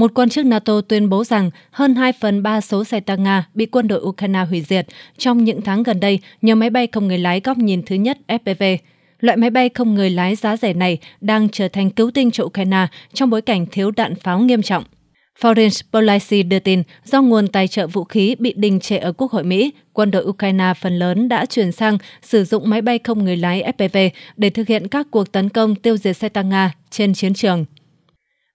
một quan chức NATO tuyên bố rằng hơn 2 phần 3 số xe tăng Nga bị quân đội Ukraine hủy diệt trong những tháng gần đây nhờ máy bay không người lái góc nhìn thứ nhất FPV. Loại máy bay không người lái giá rẻ này đang trở thành cứu tinh cho Ukraine trong bối cảnh thiếu đạn pháo nghiêm trọng. Foreign Policy đưa tin, do nguồn tài trợ vũ khí bị đình trệ ở Quốc hội Mỹ, quân đội Ukraine phần lớn đã chuyển sang sử dụng máy bay không người lái FPV để thực hiện các cuộc tấn công tiêu diệt xe tăng Nga trên chiến trường.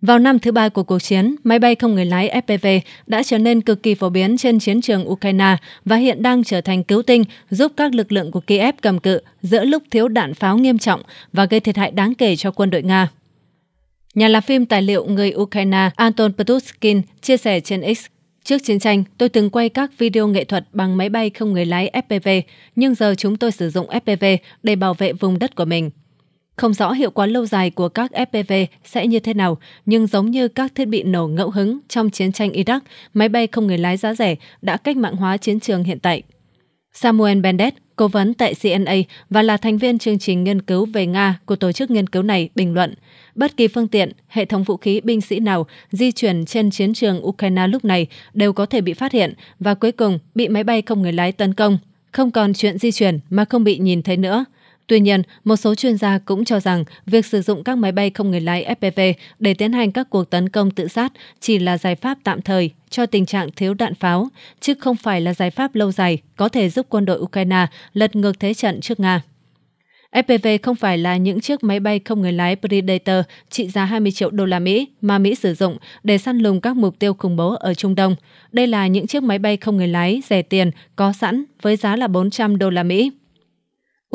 Vào năm thứ ba của cuộc chiến, máy bay không người lái FPV đã trở nên cực kỳ phổ biến trên chiến trường Ukraine và hiện đang trở thành cứu tinh giúp các lực lượng của Kiev cầm cự giữa lúc thiếu đạn pháo nghiêm trọng và gây thiệt hại đáng kể cho quân đội Nga. Nhà làm phim tài liệu người Ukraine Anton Petuskin chia sẻ trên X Trước chiến tranh, tôi từng quay các video nghệ thuật bằng máy bay không người lái FPV, nhưng giờ chúng tôi sử dụng FPV để bảo vệ vùng đất của mình. Không rõ hiệu quả lâu dài của các FPV sẽ như thế nào, nhưng giống như các thiết bị nổ ngẫu hứng trong chiến tranh Iraq, máy bay không người lái giá rẻ đã cách mạng hóa chiến trường hiện tại. Samuel Bendet, cố vấn tại CNA và là thành viên chương trình nghiên cứu về Nga của tổ chức nghiên cứu này bình luận, bất kỳ phương tiện, hệ thống vũ khí binh sĩ nào di chuyển trên chiến trường Ukraine lúc này đều có thể bị phát hiện và cuối cùng bị máy bay không người lái tấn công. Không còn chuyện di chuyển mà không bị nhìn thấy nữa. Tuy nhiên, một số chuyên gia cũng cho rằng việc sử dụng các máy bay không người lái FPV để tiến hành các cuộc tấn công tự sát chỉ là giải pháp tạm thời cho tình trạng thiếu đạn pháo, chứ không phải là giải pháp lâu dài có thể giúp quân đội Ukraine lật ngược thế trận trước Nga. FPV không phải là những chiếc máy bay không người lái Predator trị giá 20 triệu đô la Mỹ mà Mỹ sử dụng để săn lùng các mục tiêu khủng bố ở Trung Đông. Đây là những chiếc máy bay không người lái rẻ tiền có sẵn với giá là 400 đô la Mỹ.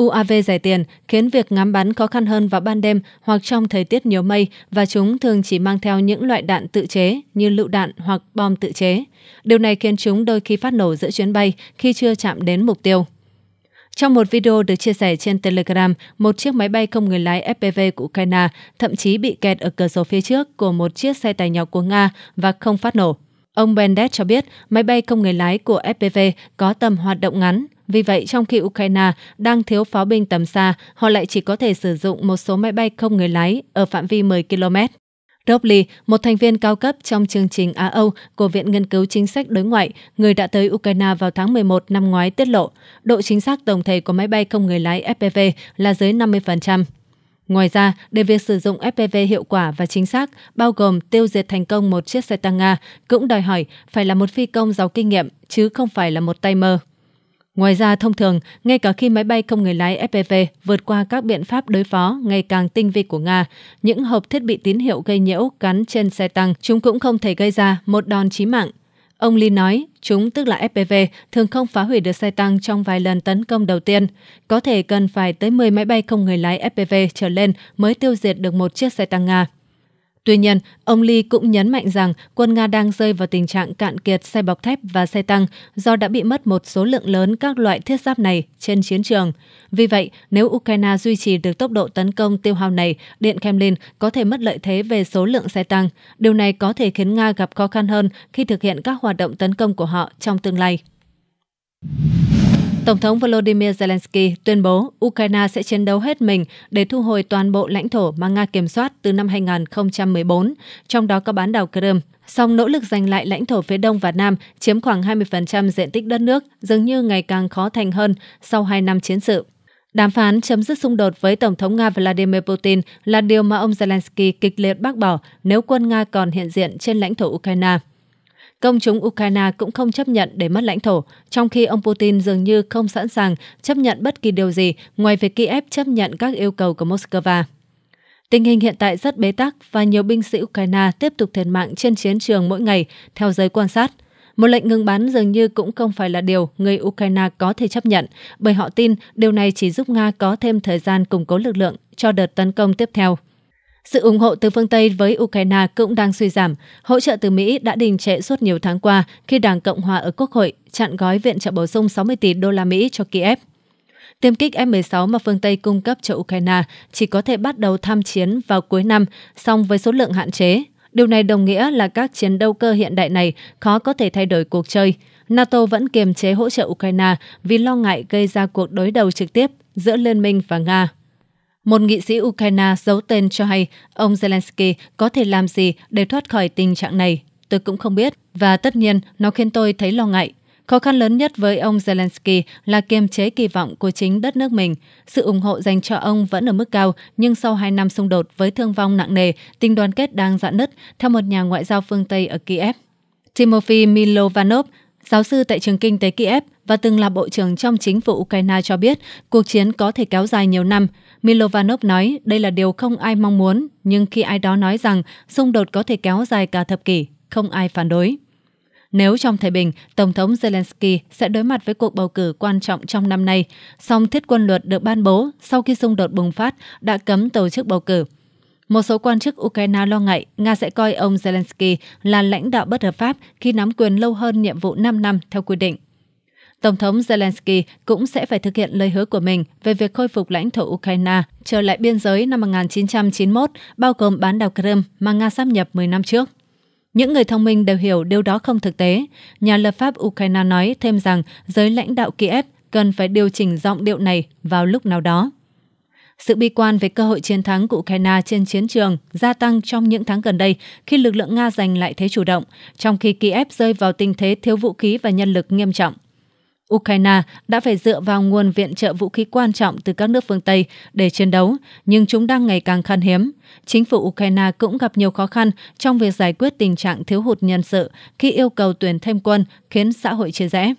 UAV rẻ tiền khiến việc ngắm bắn khó khăn hơn vào ban đêm hoặc trong thời tiết nhiều mây và chúng thường chỉ mang theo những loại đạn tự chế như lựu đạn hoặc bom tự chế. Điều này khiến chúng đôi khi phát nổ giữa chuyến bay khi chưa chạm đến mục tiêu. Trong một video được chia sẻ trên Telegram, một chiếc máy bay không người lái FPV của Ukraine thậm chí bị kẹt ở cửa sổ phía trước của một chiếc xe tải nhỏ của Nga và không phát nổ. Ông Bendet cho biết máy bay không người lái của FPV có tầm hoạt động ngắn, vì vậy, trong khi Ukraine đang thiếu pháo binh tầm xa, họ lại chỉ có thể sử dụng một số máy bay không người lái ở phạm vi 10 km. Robley, một thành viên cao cấp trong chương trình Á-Âu của Viện Nghiên cứu Chính sách Đối ngoại, người đã tới Ukraine vào tháng 11 năm ngoái tiết lộ, độ chính xác tổng thể của máy bay không người lái FPV là dưới 50%. Ngoài ra, để việc sử dụng FPV hiệu quả và chính xác, bao gồm tiêu diệt thành công một chiếc xe tăng Nga, cũng đòi hỏi phải là một phi công giàu kinh nghiệm, chứ không phải là một tay mơ. Ngoài ra, thông thường, ngay cả khi máy bay không người lái FPV vượt qua các biện pháp đối phó ngày càng tinh vi của Nga, những hộp thiết bị tín hiệu gây nhiễu gắn trên xe tăng, chúng cũng không thể gây ra một đòn chí mạng. Ông Lee nói, chúng tức là FPV thường không phá hủy được xe tăng trong vài lần tấn công đầu tiên. Có thể cần phải tới 10 máy bay không người lái FPV trở lên mới tiêu diệt được một chiếc xe tăng Nga. Tuy nhiên, ông Lee cũng nhấn mạnh rằng quân Nga đang rơi vào tình trạng cạn kiệt xe bọc thép và xe tăng do đã bị mất một số lượng lớn các loại thiết giáp này trên chiến trường. Vì vậy, nếu Ukraine duy trì được tốc độ tấn công tiêu hao này, Điện Kremlin có thể mất lợi thế về số lượng xe tăng. Điều này có thể khiến Nga gặp khó khăn hơn khi thực hiện các hoạt động tấn công của họ trong tương lai. Tổng thống Volodymyr Zelensky tuyên bố Ukraine sẽ chiến đấu hết mình để thu hồi toàn bộ lãnh thổ mà Nga kiểm soát từ năm 2014, trong đó có bán đảo Crimea. Song nỗ lực giành lại lãnh thổ phía đông và nam chiếm khoảng 20% diện tích đất nước dường như ngày càng khó thành hơn sau 2 năm chiến sự. Đàm phán chấm dứt xung đột với Tổng thống Nga Vladimir Putin là điều mà ông Zelensky kịch liệt bác bỏ nếu quân Nga còn hiện diện trên lãnh thổ Ukraine. Công chúng Ukraine cũng không chấp nhận để mất lãnh thổ, trong khi ông Putin dường như không sẵn sàng chấp nhận bất kỳ điều gì ngoài việc Kiev chấp nhận các yêu cầu của Moscow. Tình hình hiện tại rất bế tắc và nhiều binh sĩ Ukraine tiếp tục thiệt mạng trên chiến trường mỗi ngày, theo giới quan sát. Một lệnh ngừng bắn dường như cũng không phải là điều người Ukraine có thể chấp nhận, bởi họ tin điều này chỉ giúp Nga có thêm thời gian củng cố lực lượng cho đợt tấn công tiếp theo. Sự ủng hộ từ phương Tây với Ukraine cũng đang suy giảm. Hỗ trợ từ Mỹ đã đình trệ suốt nhiều tháng qua khi Đảng Cộng hòa ở Quốc hội chặn gói viện trợ bổ sung 60 tỷ đô la Mỹ cho Kiev. Tiêm kích F-16 mà phương Tây cung cấp cho Ukraine chỉ có thể bắt đầu tham chiến vào cuối năm, song với số lượng hạn chế. Điều này đồng nghĩa là các chiến đấu cơ hiện đại này khó có thể thay đổi cuộc chơi. NATO vẫn kiềm chế hỗ trợ Ukraine vì lo ngại gây ra cuộc đối đầu trực tiếp giữa Liên minh và Nga. Một nghị sĩ Ukraine giấu tên cho hay ông Zelensky có thể làm gì để thoát khỏi tình trạng này. Tôi cũng không biết và tất nhiên nó khiến tôi thấy lo ngại. Khó khăn lớn nhất với ông Zelensky là kiềm chế kỳ vọng của chính đất nước mình. Sự ủng hộ dành cho ông vẫn ở mức cao, nhưng sau hai năm xung đột với thương vong nặng nề, tình đoàn kết đang dạn nứt, theo một nhà ngoại giao phương Tây ở Kiev. Timofey Milovanov, giáo sư tại trường kinh tế Kiev và từng là bộ trưởng trong chính phủ Ukraine cho biết cuộc chiến có thể kéo dài nhiều năm. Milovanov nói đây là điều không ai mong muốn, nhưng khi ai đó nói rằng xung đột có thể kéo dài cả thập kỷ, không ai phản đối. Nếu trong thời bình, Tổng thống Zelensky sẽ đối mặt với cuộc bầu cử quan trọng trong năm nay, song thiết quân luật được ban bố sau khi xung đột bùng phát đã cấm tổ chức bầu cử. Một số quan chức Ukraine lo ngại Nga sẽ coi ông Zelensky là lãnh đạo bất hợp pháp khi nắm quyền lâu hơn nhiệm vụ 5 năm theo quy định. Tổng thống Zelensky cũng sẽ phải thực hiện lời hứa của mình về việc khôi phục lãnh thổ Ukraine trở lại biên giới năm 1991, bao gồm bán đảo Crimea mà Nga sáp nhập 10 năm trước. Những người thông minh đều hiểu điều đó không thực tế. Nhà lập pháp Ukraine nói thêm rằng giới lãnh đạo Kiev cần phải điều chỉnh giọng điệu này vào lúc nào đó. Sự bi quan về cơ hội chiến thắng của Ukraine trên chiến trường gia tăng trong những tháng gần đây khi lực lượng Nga giành lại thế chủ động, trong khi Kiev rơi vào tình thế thiếu vũ khí và nhân lực nghiêm trọng. Ukraine đã phải dựa vào nguồn viện trợ vũ khí quan trọng từ các nước phương Tây để chiến đấu, nhưng chúng đang ngày càng khan hiếm. Chính phủ Ukraine cũng gặp nhiều khó khăn trong việc giải quyết tình trạng thiếu hụt nhân sự khi yêu cầu tuyển thêm quân khiến xã hội chia rẽ.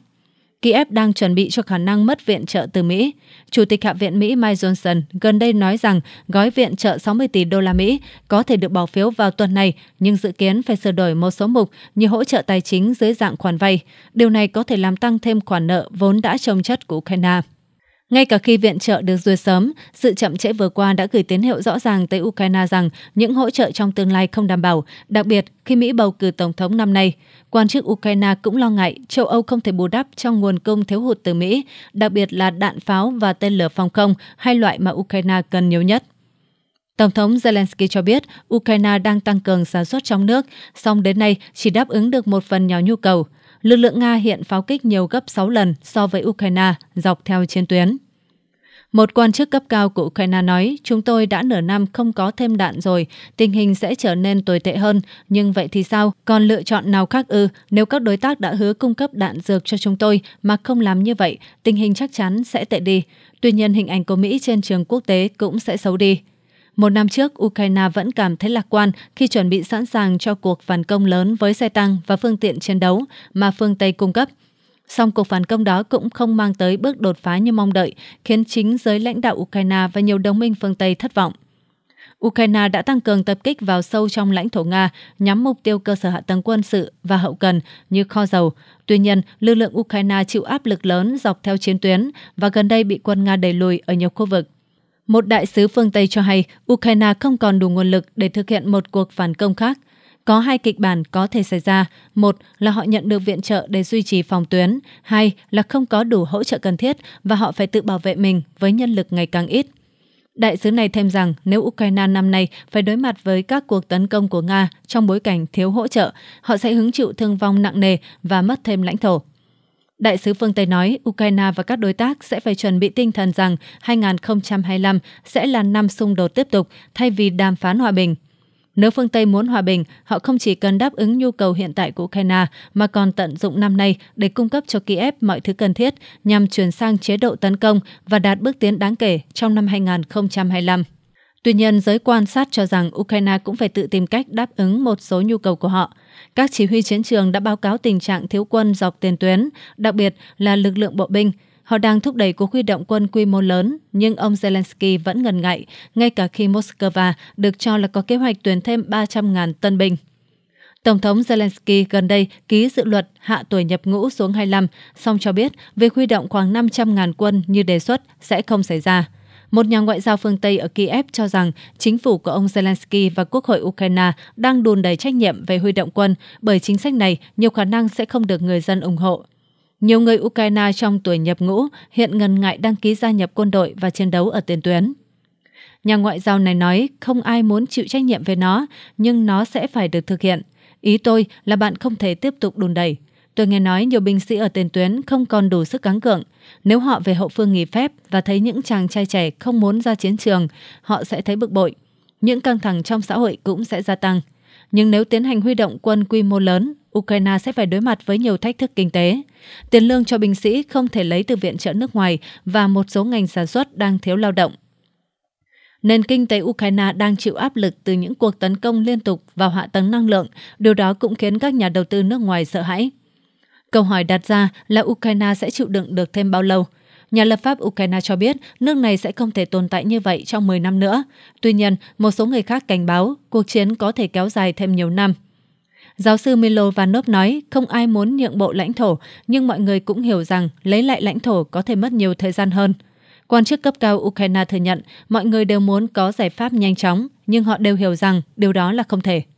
Kiev đang chuẩn bị cho khả năng mất viện trợ từ Mỹ. Chủ tịch Hạ viện Mỹ Mike Johnson gần đây nói rằng gói viện trợ 60 tỷ đô la Mỹ có thể được bỏ phiếu vào tuần này, nhưng dự kiến phải sửa đổi một số mục như hỗ trợ tài chính dưới dạng khoản vay. Điều này có thể làm tăng thêm khoản nợ vốn đã trồng chất của Ukraine. Ngay cả khi viện trợ được duyệt sớm, sự chậm trễ vừa qua đã gửi tín hiệu rõ ràng tới Ukraine rằng những hỗ trợ trong tương lai không đảm bảo, đặc biệt khi Mỹ bầu cử tổng thống năm nay. Quan chức Ukraine cũng lo ngại châu Âu không thể bù đắp cho nguồn cung thiếu hụt từ Mỹ, đặc biệt là đạn pháo và tên lửa phòng không, hai loại mà Ukraine cần nhiều nhất. Tổng thống Zelensky cho biết Ukraine đang tăng cường sản xuất trong nước, song đến nay chỉ đáp ứng được một phần nhỏ nhu cầu. Lực lượng Nga hiện pháo kích nhiều gấp 6 lần so với Ukraine dọc theo chiến tuyến. Một quan chức cấp cao của Ukraine nói, chúng tôi đã nửa năm không có thêm đạn rồi, tình hình sẽ trở nên tồi tệ hơn. Nhưng vậy thì sao? Còn lựa chọn nào khác ư? nếu các đối tác đã hứa cung cấp đạn dược cho chúng tôi mà không làm như vậy, tình hình chắc chắn sẽ tệ đi. Tuy nhiên, hình ảnh của Mỹ trên trường quốc tế cũng sẽ xấu đi. Một năm trước, Ukraine vẫn cảm thấy lạc quan khi chuẩn bị sẵn sàng cho cuộc phản công lớn với xe tăng và phương tiện chiến đấu mà phương Tây cung cấp – Song cuộc phản công đó cũng không mang tới bước đột phá như mong đợi, khiến chính giới lãnh đạo Ukraine và nhiều đồng minh phương Tây thất vọng. Ukraine đã tăng cường tập kích vào sâu trong lãnh thổ Nga, nhắm mục tiêu cơ sở hạ tầng quân sự và hậu cần như kho dầu. Tuy nhiên, lực lượng Ukraine chịu áp lực lớn dọc theo chiến tuyến và gần đây bị quân Nga đẩy lùi ở nhiều khu vực. Một đại sứ phương Tây cho hay Ukraine không còn đủ nguồn lực để thực hiện một cuộc phản công khác – có hai kịch bản có thể xảy ra. Một là họ nhận được viện trợ để duy trì phòng tuyến. Hai là không có đủ hỗ trợ cần thiết và họ phải tự bảo vệ mình với nhân lực ngày càng ít. Đại sứ này thêm rằng nếu Ukraine năm nay phải đối mặt với các cuộc tấn công của Nga trong bối cảnh thiếu hỗ trợ, họ sẽ hứng chịu thương vong nặng nề và mất thêm lãnh thổ. Đại sứ phương Tây nói Ukraine và các đối tác sẽ phải chuẩn bị tinh thần rằng 2025 sẽ là năm xung đột tiếp tục thay vì đàm phán hòa bình. Nếu phương Tây muốn hòa bình, họ không chỉ cần đáp ứng nhu cầu hiện tại của Ukraine mà còn tận dụng năm nay để cung cấp cho Kiev mọi thứ cần thiết nhằm chuyển sang chế độ tấn công và đạt bước tiến đáng kể trong năm 2025. Tuy nhiên, giới quan sát cho rằng Ukraine cũng phải tự tìm cách đáp ứng một số nhu cầu của họ. Các chỉ huy chiến trường đã báo cáo tình trạng thiếu quân dọc tiền tuyến, đặc biệt là lực lượng bộ binh – Họ đang thúc đẩy cuộc huy động quân quy mô lớn, nhưng ông Zelensky vẫn ngần ngại, ngay cả khi Moscow được cho là có kế hoạch tuyển thêm 300.000 tân binh. Tổng thống Zelensky gần đây ký dự luật hạ tuổi nhập ngũ xuống 25, song cho biết việc huy động khoảng 500.000 quân như đề xuất sẽ không xảy ra. Một nhà ngoại giao phương Tây ở Kiev cho rằng chính phủ của ông Zelensky và Quốc hội Ukraine đang đùn đầy trách nhiệm về huy động quân bởi chính sách này nhiều khả năng sẽ không được người dân ủng hộ. Nhiều người Ukraine trong tuổi nhập ngũ hiện ngần ngại đăng ký gia nhập quân đội và chiến đấu ở tiền tuyến. Nhà ngoại giao này nói không ai muốn chịu trách nhiệm về nó, nhưng nó sẽ phải được thực hiện. Ý tôi là bạn không thể tiếp tục đùn đẩy. Tôi nghe nói nhiều binh sĩ ở tiền tuyến không còn đủ sức cắn cường. Nếu họ về hậu phương nghỉ phép và thấy những chàng trai trẻ không muốn ra chiến trường, họ sẽ thấy bực bội. Những căng thẳng trong xã hội cũng sẽ gia tăng nhưng nếu tiến hành huy động quân quy mô lớn, Ukraine sẽ phải đối mặt với nhiều thách thức kinh tế. Tiền lương cho binh sĩ không thể lấy từ viện trợ nước ngoài và một số ngành sản xuất đang thiếu lao động. Nền kinh tế Ukraine đang chịu áp lực từ những cuộc tấn công liên tục vào hạ tầng năng lượng, điều đó cũng khiến các nhà đầu tư nước ngoài sợ hãi. Câu hỏi đặt ra là Ukraine sẽ chịu đựng được thêm bao lâu? Nhà lập pháp Ukraine cho biết nước này sẽ không thể tồn tại như vậy trong 10 năm nữa. Tuy nhiên, một số người khác cảnh báo cuộc chiến có thể kéo dài thêm nhiều năm. Giáo sư Milovanov nói không ai muốn nhượng bộ lãnh thổ, nhưng mọi người cũng hiểu rằng lấy lại lãnh thổ có thể mất nhiều thời gian hơn. Quan chức cấp cao Ukraine thừa nhận mọi người đều muốn có giải pháp nhanh chóng, nhưng họ đều hiểu rằng điều đó là không thể.